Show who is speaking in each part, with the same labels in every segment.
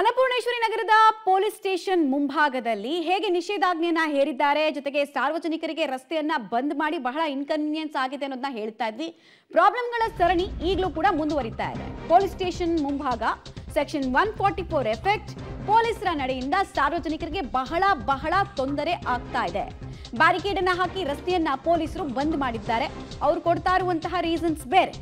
Speaker 1: ಅನ್ನಪೂರ್ಣೇಶ್ವರಿ ನಗರದ police station ಮುಂಭಾಗದಲ್ಲಿ ಹೇಗೆ ನಿಷೇಧಾಜ್ಞೆಯನ್ನ ಹೇರಿದ್ದಾರೆ ಜೊತೆಗೆ ಸಾರ್ವಜನಿಕರಿಗೆ ರಸ್ತೆಯನ್ನ ಬಂದ್ ಮಾಡಿ ಬಹಳ ಇನ್ಕನ್ವೀನಿಯನ್ಸ್ ಆಗಿದೆ ಅನ್ನೋದನ್ನ ಹೇಳ್ತಾ ಇದ್ವಿ ಪ್ರಾಬ್ಲಮ್ಗಳ ಸರಣಿ ಈಗಲೂ ಕೂಡ ಮುಂದುವರಿತಾ ಇದೆ ಪೊಲೀಸ್ ಸ್ಟೇಷನ್ ಮುಂಭಾಗ section one forty four effect ಪೊಲೀಸರ ನಡೆಯಿಂದ ಸಾರ್ವಜನಿಕರಿಗೆ ಬಹಳ ಬಹಳ ತೊಂದರೆ ಆಗ್ತಾ ಇದೆ ಬ್ಯಾರಿಕೇಡ್ ಅನ್ನ ಹಾಕಿ ರಸ್ತೆಯನ್ನ ಪೊಲೀಸರು ಬಂದ್ ಮಾಡಿದ್ದಾರೆ ಅವ್ರು ಕೊಡ್ತಾ ಇರುವಂತಹ ರೀಸನ್ಸ್ ಬೇರೆ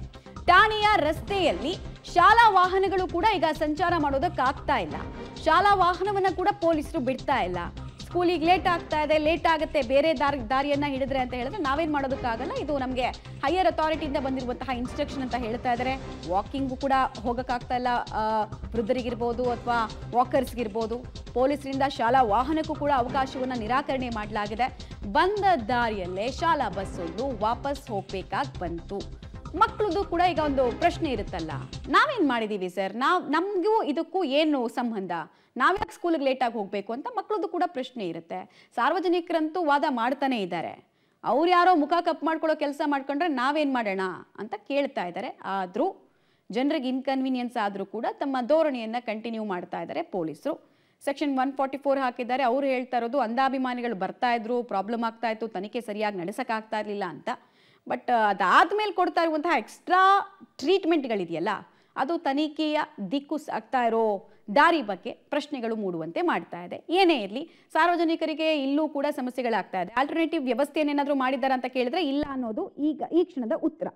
Speaker 1: ಠಾಣೆಯ ರಸ್ತೆಯಲ್ಲಿ ಶಾಲಾ ವಾಹನಗಳು ಕೂಡ ಈಗ ಸಂಚಾರ ಮಾಡೋದಕ್ಕಾಗ್ತಾ ಇಲ್ಲ ಶಾಲಾ ವಾಹನವನ್ನ ಕೂಡ ಪೊಲೀಸರು ಬಿಡ್ತಾ ಇಲ್ಲ ಸ್ಕೂಲಿಗೆ ಲೇಟ್ ಆಗ್ತಾ ಇದೆ ಲೇಟ್ ಆಗುತ್ತೆ ಬೇರೆ ದಾರಿ ದಾರಿಯನ್ನ ಹಿಡಿದ್ರೆ ಅಂತ ಹೇಳಿದ್ರೆ ನಾವೇನ್ ಮಾಡೋದಕ್ಕಾಗಲ್ಲ ಇದು ನಮಗೆ ಹೈಯರ್ ಅಥಾರಿಟಿಯಿಂದ ಬಂದಿರುವಂತಹ ಇನ್ಸ್ಟ್ರಕ್ಷನ್ ಅಂತ ಹೇಳ್ತಾ ಇದ್ದಾರೆ ವಾಕಿಂಗು ಕೂಡ ಹೋಗೋಕ್ಕಾಗ್ತಾ ಇಲ್ಲ ವೃದ್ಧರಿಗಿರ್ಬೋದು ಅಥವಾ ವಾಕರ್ಸ್ಗಿರ್ಬೋದು ಪೊಲೀಸರಿಂದ ಶಾಲಾ ವಾಹನಕ್ಕೂ ಕೂಡ ಅವಕಾಶವನ್ನು ನಿರಾಕರಣೆ ಮಾಡಲಾಗಿದೆ ಬಂದ ದಾರಿಯಲ್ಲೇ ಶಾಲಾ ಬಸ್ಸೊಂದು ವಾಪಸ್ ಹೋಗ್ಬೇಕಾಗಿ ಬಂತು ಮಕ್ಕಳದ್ದು ಕೂಡ ಈಗ ಒಂದು ಪ್ರಶ್ನೆ ಇರುತ್ತಲ್ಲ ನಾವೇನು ಮಾಡಿದ್ದೀವಿ ಸರ್ ನಾವು ನಮಗೂ ಇದಕ್ಕೂ ಏನು ಸಂಬಂಧ ನಾವ್ಯಾಕೆ ಸ್ಕೂಲಿಗೆ ಲೇಟಾಗಿ ಹೋಗಬೇಕು ಅಂತ ಮಕ್ಕಳದ್ದು ಕೂಡ ಪ್ರಶ್ನೆ ಇರುತ್ತೆ ಸಾರ್ವಜನಿಕರಂತೂ ವಾದ ಮಾಡ್ತಾನೆ ಇದ್ದಾರೆ ಅವ್ರು ಯಾರೋ ಮುಖ ಕಪ್ ಮಾಡ್ಕೊಳ್ಳೋ ಕೆಲಸ ಮಾಡ್ಕೊಂಡ್ರೆ ನಾವೇನು ಮಾಡೋಣ ಅಂತ ಕೇಳ್ತಾ ಇದ್ದಾರೆ ಆದರೂ ಜನರಿಗೆ ಇನ್ಕನ್ವೀನಿಯನ್ಸ್ ಆದರೂ ಕೂಡ ತಮ್ಮ ಧೋರಣೆಯನ್ನು ಕಂಟಿನ್ಯೂ ಮಾಡ್ತಾ ಇದ್ದಾರೆ ಪೊಲೀಸರು ಸೆಕ್ಷನ್ ಒನ್ ಫಾರ್ಟಿ ಫೋರ್ ಹಾಕಿದ್ದಾರೆ ಅವ್ರು ಹೇಳ್ತಾ ಇರೋದು ಅಂಧಾಭಿಮಾನಿಗಳು ಬರ್ತಾ ಇದ್ರು ಪ್ರಾಬ್ಲಮ್ ಆಗ್ತಾ ಇತ್ತು ತನಿಖೆ ಸರಿಯಾಗಿ ನಡೆಸೋಕ್ಕಾಗ್ತಾ ಇರಲಿಲ್ಲ ಅಂತ ಬಟ್ uh, ಅದಾದ್ಮೇಲೆ ಕೊಡ್ತಾ ಇರುವಂತಹ ಎಕ್ಸ್ಟ್ರಾ ಟ್ರೀಟ್ಮೆಂಟ್ಗಳಿದೆಯಲ್ಲ ಅದು ತನಿಖೆಯ ದಿಕ್ಕು ಆಗ್ತಾ ಇರೋ ದಾರಿ ಬಗ್ಗೆ ಪ್ರಶ್ನೆಗಳು ಮೂಡುವಂತೆ ಮಾಡ್ತಾ ಇದೆ ಏನೇ ಇರಲಿ ಸಾರ್ವಜನಿಕರಿಗೆ ಇಲ್ಲೂ ಕೂಡ ಸಮಸ್ಯೆಗಳಾಗ್ತಾ ಇದೆ ಆಲ್ಟರ್ನೇಟಿವ್ ವ್ಯವಸ್ಥೆಯನ್ನೇನಾದರೂ ಮಾಡಿದ್ದಾರೆ ಅಂತ ಕೇಳಿದ್ರೆ ಇಲ್ಲ ಅನ್ನೋದು ಈಗ ಈ ಕ್ಷಣದ ಉತ್ತರ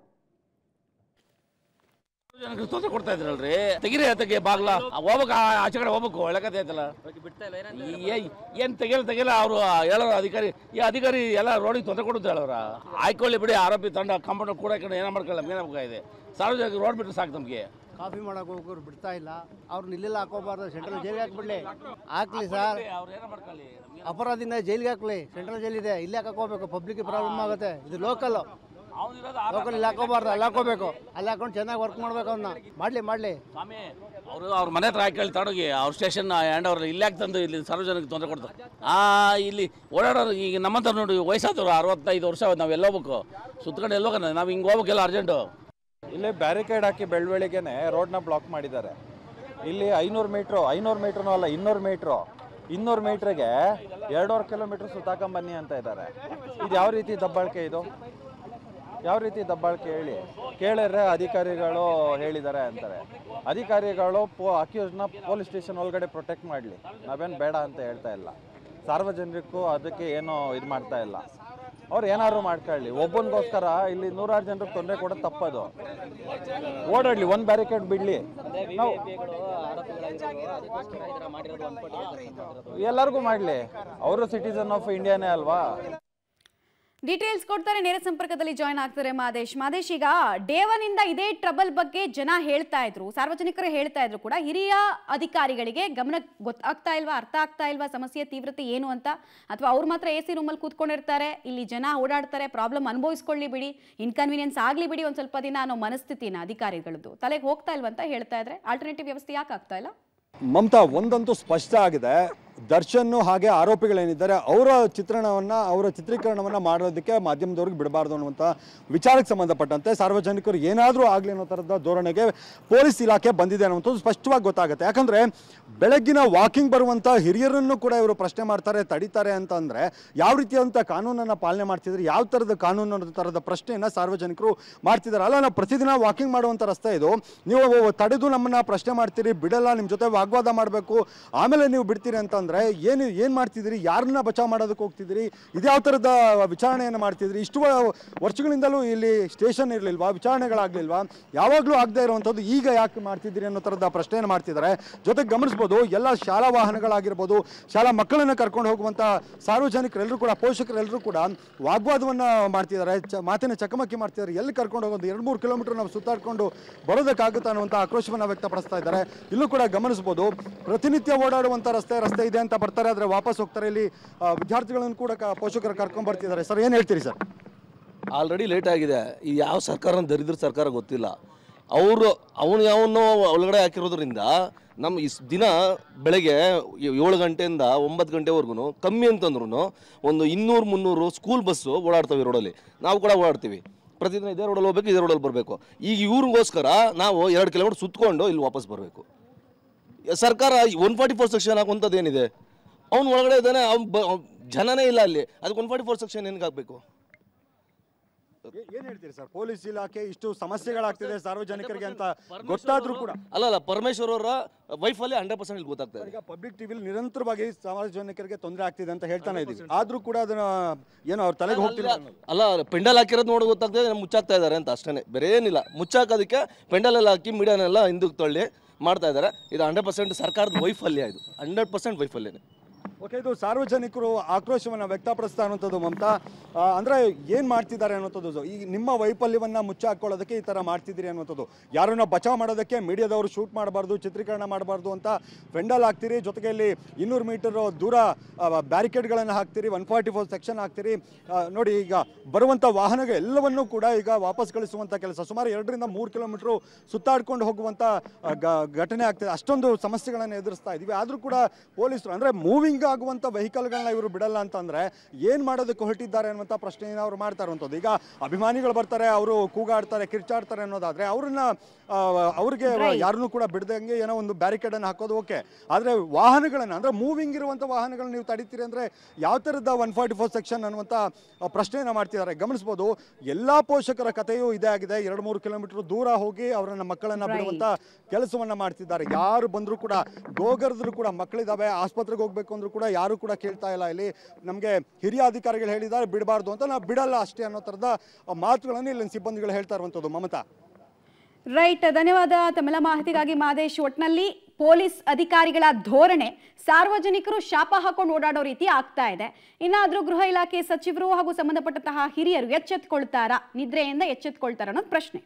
Speaker 2: ಜನಕ್ಕೆ ತೊಂದರೆ ಕೊಡ್ತಾ ಇದ್ರಲ್ರಿ ತೆಗಿರಿ ತೆಗಿ ಬಾಗ್ಲ ಹೋಗ್ಬೇಕು ಆಚೆ ಕಡೆ ಹೋಗ್ಬೇಕು ಒಳ್ಳೆಕತೆ ಐತಲ್ಲ ಏನ್ ತೆಗಿಯಲ್ಲ ತೆಗಿಯಲ್ಲ ಅವರು ಹೇಳೋರು ಅಧಿಕಾರಿ ಈ ಅಧಿಕಾರಿ ಎಲ್ಲ ರೋಡಿಗೆ ತೊಂದರೆ ಕೊಡುತ್ತೆ ಹೇಳೋರ ಆಯ್ಕೊಳ್ಳಿ ಬಿಡಿ ಆರೋಪಿ ತಂಡ ಕಂಪೌಂಡ್ ಕೂಡ ಕಡೆ ಏನೋ ಮಾಡ್ಕೊಳ್ಳ ಏನಾಗಬೇಕಾಗಿದೆ ಸಾರ್ವಜನಿಕ ರೋಡ್ ಬಿಟ್ಟರೆ ಸಾಕು ನಮಗೆ ಕಾಫಿ ಮಾಡಕ್ಕೆ ಹೋಗೋರು ಬಿಡ್ತಾ ಇಲ್ಲ ಅವ್ರು ಇಲ್ಲೆಲ್ಲ ಹಾಕೋಬಾರ್ದು ಸೆಂಟ್ರಲ್ ಜೈಲಿಗೆ ಹಾಕ್ಬಿಡ್ಲಿ ಹಾಕ್ಲಿ ಸರ್ ಅಪರಾಧಿನ ಜೈಲಿಗೆ ಹಾಕ್ಲಿ ಸೆಂಟ್ರಲ್ ಜೈಲ್ ಇದೆ ಇಲ್ಲೇ ಹಾಕೋಬೇಕು ಪಬ್ಲಿಕ್ ಪ್ರಾಬ್ಲಮ್ ಆಗುತ್ತೆ ಇದು ಲೋಕಲ್ ಲೋಕಲ್ ಹಾಕೋಬಾರ್ದು ಅಲ್ಲಿ ಹಾಕೋಬೇಕು ಅಲ್ಲಿ ಹಾಕೊಂಡು ಚೆನ್ನಾಗಿ ವರ್ಕ್ ಮಾಡಬೇಕು ಅವ್ನ ಮಾಡ್ಲಿ ಮಾಡಲಿ ಸ್ವಾಮಿ ಅವರು ಅವ್ರ ಮನೆ ಹತ್ರ ಹಾಕಿ ತಡೋಗಿ ಅವ್ರ ಸ್ಟೇಷನ್ ಆ್ಯಂಡ್ ಅವ್ರಲ್ಲಿ ಇಲ್ಲಿ ಯಾಕೆ ತಂದು ಇಲ್ಲಿ ಸಾರ್ವಜನಿಕ ತೊಂದರೆ ಕೊಡ್ತಾರೆ ಆ ಇಲ್ಲಿ ಓಡಾಡೋರು ಈಗ ನಮ್ಮಂತ ನೋಡಿ ವಯಸ್ಸಾದವ್ರು ಅರವತ್ತೈದು ವರ್ಷ ನಾವು ಎಲ್ಲಿ ಹೋಗ್ಬೇಕು ಸುತ್ತಕೊಂಡು ಎಲ್ಲಿ ನಾವು ಹಿಂಗೆ ಹೋಗ್ಬೇಕೆಲ್ಲ ಅರ್ಜೆಂಟು
Speaker 3: ಇಲ್ಲೇ ಬ್ಯಾರಿಕೇಡ್ ಹಾಕಿ ಬೆಳವಳಿಗೆನೆ ರೋಡ್ನ ಬ್ಲಾಕ್ ಮಾಡಿದ್ದಾರೆ ಇಲ್ಲಿ ಐನೂರು ಮೀಟ್ರು ಐನೂರು ಮೀಟ್ರ್ನೂ ಅಲ್ಲ ಇನ್ನೂರು ಮೀಟ್ರು ಇನ್ನೂರು ಮೀಟ್ರಿಗೆ ಎರಡೂವರೆ ಕಿಲೋಮೀಟ್ರ್ ಸುತ್ತಾಕೊಂಬನ್ನಿ ಅಂತ ಇದ್ದಾರೆ ಇದು ಯಾವ ರೀತಿ ದಬ್ಬಾಳಿಕೆ ಇದು ಯಾವ ರೀತಿ ದಬ್ಬಾಳಿಕೆ ಹೇಳಿ ಕೇಳಿದ್ರೆ ಅಧಿಕಾರಿಗಳು ಹೇಳಿದ್ದಾರೆ ಅಂತಾರೆ ಅಧಿಕಾರಿಗಳು ಪೋ ಅಕ್ಯೂಸ್ನ ಪೊಲೀಸ್ ಸ್ಟೇಷನ್ ಒಳಗಡೆ ಪ್ರೊಟೆಕ್ಟ್ ಮಾಡಲಿ ನಾವೇನು ಬೇಡ ಅಂತ ಹೇಳ್ತಾ ಇಲ್ಲ ಸಾರ್ವಜನಿಕಕ್ಕೂ ಅದಕ್ಕೆ ಏನು ಇದು ಮಾಡ್ತಾ ಇಲ್ಲ ಅವ್ರು ಏನಾದ್ರು ಮಾಡ್ಕೊಳ್ಳಿ ಒಬ್ಬನಿಗೋಸ್ಕರ ಇಲ್ಲಿ ನೂರಾರು ಜನರಿಗೆ ತೊಂದರೆ ಕೊಡೋದು ತಪ್ಪದು ಓಡಾಡಲಿ ಒಂದು ಬ್ಯಾರಿಕೇಡ್ ಬಿಡಲಿ ಎಲ್ಲರಿಗೂ ಮಾಡಲಿ ಅವರು ಸಿಟಿಸನ್ ಆಫ್ ಇಂಡಿಯಾನೇ ಅಲ್ವಾ
Speaker 1: ಡೀಟೇಲ್ಸ್ ಕೊಡ್ತಾರೆ ನೇರ ಸಂಪರ್ಕದಲ್ಲಿ ಜಾಯ್ನ್ ಆಗ್ತಾರೆ ಮಾದೇಶ್ ಮಾದೇಶ್ ಈಗ ಡೇವನಿಂದ ಇದೇ ಟ್ರಬಲ್ ಬಗ್ಗೆ ಜನ ಹೇಳ್ತಾ ಇದ್ರು ಸಾರ್ವಜನಿಕರು ಹೇಳ್ತಾ ಇದ್ರು ಕೂಡ ಹಿರಿಯ ಅಧಿಕಾರಿಗಳಿಗೆ ಗಮನ ಗೊತ್ತಾಗ್ತಾ ಇಲ್ವಾ ಅರ್ಥ ಆಗ್ತಾ ಇಲ್ವಾ ಸಮಸ್ಯೆ ತೀವ್ರತೆ ಏನು ಅಂತ ಅಥವಾ ಅವ್ರು ಮಾತ್ರ ಎ ಸಿ ರೂಮಲ್ಲಿ ಕೂತ್ಕೊಂಡಿರ್ತಾರೆ ಇಲ್ಲಿ ಜನ ಓಡಾಡ್ತಾರೆ ಪ್ರಾಬ್ಲಮ್ ಅನುಭವಿಸ್ಕೊಳ್ಳಿ ಬಿಡಿ ಇನ್ಕನ್ವೀನಿಯನ್ಸ್ ಆಗಲಿ ಬಿಡಿ ಒಂದ್ ಸ್ವಲ್ಪ ದಿನ ಅನ್ನೋ ಮನಸ್ಥಿತಿನ ಅಧಿಕಾರಿಗಳದ್ದು ತಲೆಗೆ ಹೋಗ್ತಾ ಇಲ್ವಾ ಅಂತ ಹೇಳ್ತಾ ಇದ್ರೆ ಆಲ್ಟರ್ನೇಟಿವ್ ವ್ಯವಸ್ಥೆ ಯಾಕೆ ಆಗ್ತಾ ಇಲ್ಲ ಮಮತಾ
Speaker 3: ಒಂದಂತೂ ಸ್ಪಷ್ಟ ಆಗಿದೆ ದರ್ಶನ್ನು ಹಾಗೆ ಆರೋಪಿಗಳೇನಿದ್ದಾರೆ ಅವರ ಚಿತ್ರಣವನ್ನು ಅವರ ಚಿತ್ರೀಕರಣವನ್ನು ಮಾಡೋದಕ್ಕೆ ಮಾಧ್ಯಮದವ್ರಿಗೆ ಬಿಡಬಾರ್ದು ಅನ್ನುವಂಥ ವಿಚಾರಕ್ಕೆ ಸಂಬಂಧಪಟ್ಟಂತೆ ಸಾರ್ವಜನಿಕರು ಏನಾದರೂ ಆಗಲಿ ಅನ್ನೋ ಥರದ ಧೋರಣೆಗೆ ಪೊಲೀಸ್ ಇಲಾಖೆ ಬಂದಿದೆ ಅನ್ನುವಂಥದ್ದು ಸ್ಪಷ್ಟವಾಗಿ ಗೊತ್ತಾಗುತ್ತೆ ಯಾಕಂದರೆ ಬೆಳಗ್ಗಿನ ವಾಕಿಂಗ್ ಬರುವಂಥ ಹಿರಿಯರನ್ನು ಕೂಡ ಇವರು ಪ್ರಶ್ನೆ ಮಾಡ್ತಾರೆ ತಡೀತಾರೆ ಅಂತ ಅಂದರೆ ಯಾವ ರೀತಿಯಾದಂಥ ಕಾನೂನನ್ನು ಪಾಲನೆ ಮಾಡ್ತಿದ್ರೆ ಯಾವ ಥರದ ಕಾನೂನು ಅನ್ನೋ ಥರದ ಪ್ರಶ್ನೆಯನ್ನು ಸಾರ್ವಜನಿಕರು ಮಾಡ್ತಿದ್ದಾರೆ ಅಲ್ಲ ನಾವು ಪ್ರತಿದಿನ ವಾಕಿಂಗ್ ಮಾಡುವಂಥ ರಸ್ತೆ ಇದು ನೀವು ತಡೆದು ನಮ್ಮನ್ನು ಪ್ರಶ್ನೆ ಮಾಡ್ತೀರಿ ಬಿಡಲ್ಲ ನಿಮ್ಮ ಜೊತೆ ವಾಗ್ವಾದ ಮಾಡಬೇಕು ಆಮೇಲೆ ನೀವು ಬಿಡ್ತೀರಿ ಅಂತ ಅಂದರೆ ಏನು ಏನು ಮಾಡ್ತಿದ್ದೀರಿ ಯಾರನ್ನ ಬಚಾವ್ ಮಾಡೋದಕ್ಕೆ ಹೋಗ್ತಿದ್ದೀರಿ ಇದ್ಯಾವ ತರದ ವಿಚಾರಣೆಯನ್ನು ಮಾಡ್ತಿದ್ರಿ ಇಷ್ಟು ವರ್ಷಗಳಿಂದಲೂ ಇಲ್ಲಿ ಸ್ಟೇಷನ್ ಇರಲಿಲ್ವಾ ವಿಚಾರಣೆಗಳಾಗಲಿಲ್ವಾ ಯಾವಾಗಲೂ ಆಗದೆ ಇರುವಂಥದ್ದು ಈಗ ಯಾಕೆ ಮಾಡ್ತಿದ್ದೀರಿ ಅನ್ನೋ ತರದ ಪ್ರಶ್ನೆಯನ್ನು ಮಾಡ್ತಿದ್ದಾರೆ ಜೊತೆಗೆ ಗಮನಿಸ್ಬೋದು ಎಲ್ಲ ಶಾಲಾ ವಾಹನಗಳಾಗಿರ್ಬೋದು ಶಾಲಾ ಮಕ್ಕಳನ್ನ ಕರ್ಕೊಂಡು ಹೋಗುವಂಥ ಸಾರ್ವಜನಿಕರೆಲ್ಲರೂ ಕೂಡ ಪೋಷಕರೆಲ್ಲರೂ ಕೂಡ ವಾಗ್ವಾದವನ್ನ ಮಾಡ್ತಿದ್ದಾರೆ ಚ ಮಾತಿನ ಚಕಮಕಿ ಮಾಡ್ತಿದ್ದಾರೆ ಎಲ್ಲಿ ಕರ್ಕೊಂಡು ಹೋಗೋದು ಎರಡ್ ಮೂರು ಕಿಲೋಮೀಟರ್ ನಾವು ಸುತ್ತಾಡ್ಕೊಂಡು ಬರೋದಕ್ಕಾಗುತ್ತೆ ಅನ್ನುವಂಥ ಆಕ್ರೋಶವನ್ನು ವ್ಯಕ್ತಪಡಿಸ್ತಾ ಇದ್ದಾರೆ ಇಲ್ಲೂ ಕೂಡ ಗಮನಿಸ್ಬೋದು ಪ್ರತಿನಿತ್ಯ ಓಡಾಡುವಂತ ರಸ್ತೆ ರಸ್ತೆ ಇದೆ ಇದೆ ಅಂತ ಬರ್ತಾರೆ ಆದರೆ ವಾಪಸ್ ಹೋಗ್ತಾರೆ ಇಲ್ಲಿ ವಿದ್ಯಾರ್ಥಿಗಳನ್ನು ಕೂಡ ಪೋಷಕರು ಕರ್ಕೊಂಡು ಬರ್ತಿದ್ದಾರೆ ಸರ್ ಏನು ಹೇಳ್ತೀರಿ ಸರ್
Speaker 2: ಆಲ್ರೆಡಿ ಲೇಟ್ ಆಗಿದೆ ಈ ಯಾವ ಸರ್ಕಾರ ದರಿದ್ರ ಸರ್ಕಾರ ಗೊತ್ತಿಲ್ಲ ಅವರು ಅವನು ಯಾವನ್ನೋ ಒಳಗಡೆ ಹಾಕಿರೋದ್ರಿಂದ ನಮ್ಮ ಇಸ್ ದಿನ ಬೆಳಗ್ಗೆ ಏಳು ಗಂಟೆಯಿಂದ ಒಂಬತ್ತು ಗಂಟೆವರೆಗೂ ಕಮ್ಮಿ ಅಂತಂದ್ರೂ ಒಂದು ಇನ್ನೂರು ಮುನ್ನೂರು ಸ್ಕೂಲ್ ಬಸ್ಸು ಓಡಾಡ್ತವೆ ರೋಡಲ್ಲಿ ನಾವು ಕೂಡ ಓಡಾಡ್ತೀವಿ ಪ್ರತಿದಿನ ಇದೇ ರೋಡಲ್ಲಿ ಹೋಗ್ಬೇಕು ಇದೇ ರೋಡಲ್ಲಿ ಬರಬೇಕು ಈಗ ಇವ್ರಿಗೋಸ್ಕರ ನಾವು ಎರಡು ಕಿಲೋಮೀಟರ್ ಸುತ್ತಕೊಂಡು ಇಲ್ಲಿ ವಾಪಸ್ ಬರಬೇಕು ಸರ್ಕಾರ ಒನ್ ಫಾರ್ಟಿ ಫೋರ್ ಸೆಕ್ಷನ್ ಹಾಕುವಂಥದ್ದು ಏನಿದೆ ಅವ್ನು ಒಳಗಡೆ ಇದ್ದಾನೆ ಅವ್ನು ಜನನೇ ಇಲ್ಲ ಅಲ್ಲಿ ಅದಕ್ಕೆ ಒನ್ ಫಾರ್ಟಿ ಫೋರ್ ಸೆಕ್ಷನ್ ಏನಕ್ಕಾಗಬೇಕು
Speaker 3: ಏನ್ ಹೇಳ್ತೀರಿ ಸರ್ ಪೊಲೀಸ್ ಇಲಾಖೆ ಇಷ್ಟು ಸಮಸ್ಯೆಗಳಾಗ್ತಿದೆ ಸಾರ್ವಜನಿಕರಿಗೆ ಅಂತ ಗೊತ್ತಾದ್ರೂ ಕೂಡ ಅಲ್ಲ ಅಲ್ಲ ಪರಮೇಶ್ವರ್ ಅವರ ವೈಫಲ್ಯ ಹಂಡ್ರೆಡ್ ಪರ್ಸೆಂಟ್ ಗೊತ್ತಾಗ್ತದೆ ಈಗ ಪಬ್ಲಿಕ್ ಟಿವಿಲಿ ನಿರಂತರವಾಗಿ ಸಾರ್ವಜನಿಕರಿಗೆ ತೊಂದರೆ ಆಗ್ತಿದೆ ಅಂತ ಹೇಳ್ತಾನೆ ಇದ್ದೀವಿ ಆದ್ರೂ ಕೂಡ ಅದನ್ನ ಏನು ಅವ್ರ ತಲೆಗೆ ಹೋಗ್ತಿಲ್ಲ
Speaker 2: ಅಲ್ಲ ಪೆಂಡಲ್ ಹಾಕಿರೋದು ನೋಡಿ ಗೊತ್ತಾಗ್ತದೆ ಮುಚ್ಚಾಕ್ತಾ ಇದ್ದಾರೆ ಅಂತ ಅಷ್ಟೇ ಬೇರೆ ಏನಿಲ್ಲ ಮುಚ್ಚಾಕೋದಕ್ಕೆ ಪೆಂಡಲ್ ಎಲ್ಲ ಹಾಕಿ ಮೀಡಿಯಾನೆಲ್ಲ ಹಿಂದಕ್ಕೆ ತಳ್ಳಿ ಮಾಡ್ತಾ ಇದ್ದಾರೆ ಇದು ಹಂಡ್ರೆಡ್ ಪರ್ಸೆಂಟ್ ಸರ್ಕಾರದ ವೈಫಲ್ಯ ಇದು ಹಂಡ್ರೆಡ್ ಪರ್ಸೆಂಟ್ ವೈಫಲ್ಯನೇ
Speaker 3: ಓಕೆ ಇದು ಸಾರ್ವಜನಿಕರು ಆಕ್ರೋಶವನ್ನು ವ್ಯಕ್ತಪಡಿಸ್ತಾ ಅನ್ನೋಂಥದ್ದು ಮಮತಾ ಅಂದರೆ ಏನು ಮಾಡ್ತಿದ್ದಾರೆ ಅನ್ನೋಂಥದ್ದು ಈ ನಿಮ್ಮ ವೈಫಲ್ಯವನ್ನು ಮುಚ್ಚಾಕೊಳ್ಳೋದಕ್ಕೆ ಈ ಥರ ಮಾಡ್ತಿದ್ದೀರಿ ಅನ್ನೋಂಥದ್ದು ಯಾರನ್ನ ಬಚಾವ್ ಮಾಡೋದಕ್ಕೆ ಮೀಡಿಯಾದವರು ಶೂಟ್ ಮಾಡಬಾರ್ದು ಚಿತ್ರೀಕರಣ ಮಾಡಬಾರ್ದು ಅಂತ ಫೆಂಡಲ್ ಹಾಕ್ತೀರಿ ಜೊತೆಗೆ ಇಲ್ಲಿ ಇನ್ನೂರು ಮೀಟರ್ ದೂರ ಬ್ಯಾರಿಕೇಡ್ಗಳನ್ನು ಹಾಕ್ತೀರಿ ಒನ್ ಫಾರ್ಟಿ ಫೋರ್ ಸೆಕ್ಷನ್ ಹಾಕ್ತೀರಿ ನೋಡಿ ಈಗ ಬರುವಂಥ ವಾಹನಗಳೆಲ್ಲವನ್ನೂ ಕೂಡ ಈಗ ವಾಪಸ್ ಕಳಿಸುವಂಥ ಕೆಲಸ ಸುಮಾರು ಎರಡರಿಂದ ಮೂರು ಕಿಲೋಮೀಟ್ರು ಸುತ್ತಾಡ್ಕೊಂಡು ಹೋಗುವಂಥ ಘಟನೆ ಆಗ್ತಿದೆ ಅಷ್ಟೊಂದು ಸಮಸ್ಯೆಗಳನ್ನು ಎದುರಿಸ್ತಾ ಇದ್ದೀವಿ ಆದರೂ ಕೂಡ ಪೊಲೀಸರು ಅಂದರೆ ಮೂವಿಂಗ್ ಆಗುವಂಥ ವೆಹಿಕಲ್ಗಳನ್ನ ಇವರು ಬಿಡಲ್ಲ ಅಂತಂದರೆ ಏನು ಮಾಡೋದಕ್ಕೆ ಹೊರಟಿದ್ದಾರೆ ಅನ್ನುವಂಥ ಪ್ರಶ್ನೆಯನ್ನು ಅವ್ರು ಮಾಡ್ತಾ ಈಗ ಅಭಿಮಾನಿಗಳು ಬರ್ತಾರೆ ಅವರು ಕೂಗಾಡ್ತಾರೆ ಕಿರ್ಚಾಡ್ತಾರೆ ಅನ್ನೋದಾದ್ರೆ ಅವ್ರನ್ನ ಅವ್ರಿಗೆ ಯಾರನ್ನೂ ಕೂಡ ಬಿಡದಂಗೆ ಏನೋ ಒಂದು ಬ್ಯಾರಿಕೇಡನ್ನು ಹಾಕೋದು ಓಕೆ ಆದ್ರೆ ವಾಹನಗಳನ್ನು ಅಂದರೆ ಮೂವಿಂಗ್ ಇರುವಂತ ವಾಹನಗಳನ್ನ ನೀವು ತಡಿತೀರಿ ಅಂದ್ರೆ ಯಾವ ತರದ ಒನ್ ಫಾರ್ಟಿ ಫೋರ್ ಸೆಕ್ಷನ್ ಅನ್ನುವಂತ ಪ್ರಶ್ನೆಯನ್ನು ಮಾಡ್ತಿದ್ದಾರೆ ಗಮನಿಸ್ಬೋದು ಎಲ್ಲಾ ಪೋಷಕರ ಕಥೆಯೂ ಇದೇ ಆಗಿದೆ ಎರಡು ಮೂರು ಕಿಲೋಮೀಟರ್ ದೂರ ಹೋಗಿ ಅವರನ್ನ ಮಕ್ಕಳನ್ನ ಬಿಡುವಂತ ಕೆಲಸವನ್ನ ಮಾಡ್ತಿದ್ದಾರೆ ಯಾರು ಬಂದ್ರು ಕೂಡ ಗೋಗರದ್ರು ಕೂಡ ಮಕ್ಕಳಿದ್ದಾವೆ ಆಸ್ಪತ್ರೆಗೆ ಹೋಗಬೇಕು ಅಂದ್ರೂ ಕೂಡ ಯಾರು ಕೂಡ ಕೇಳ್ತಾ ಇಲ್ಲ ಇಲ್ಲಿ ನಮಗೆ ಹಿರಿಯ ಅಧಿಕಾರಿಗಳು ಹೇಳಿದ್ದಾರೆ ಬಿಡಬಾರ್ದು ಅಂತ ನಾವು ಬಿಡಲ್ಲ ಅಷ್ಟೇ ಅನ್ನೋ ಥರದ ಮಾತುಗಳನ್ನು ಇಲ್ಲಿನ ಸಿಬ್ಬಂದಿಗಳು ಹೇಳ್ತಾ ಇರುವಂಥದ್ದು ಮಮತಾ
Speaker 1: ರೈಟ್ ಧನ್ಯವಾದ ತಮಿಳ ಮಾಹಿತಿಗಾಗಿ ಮಾದೇಶ್ ಒಟ್ನಲ್ಲಿ ಪೊಲೀಸ್ ಅಧಿಕಾರಿಗಳ ಧೋರಣೆ ಸಾರ್ವಜನಿಕರು ಶಾಪ ಹಾಕೊಂಡು ಓಡಾಡೋ ರೀತಿ ಆಗ್ತಾ ಇದೆ ಇನ್ನಾದರೂ ಗೃಹ ಇಲಾಖೆ ಸಚಿವರು ಹಾಗೂ ಸಂಬಂಧಪಟ್ಟಂತಹ ಹಿರಿಯರು ಎಚ್ಚೆತ್ಕೊಳ್ತಾರಾ ನಿದ್ರೆಯಿಂದ ಎಚ್ಚೆತ್ಕೊಳ್ತಾರ ಅನ್ನೋದು ಪ್ರಶ್ನೆ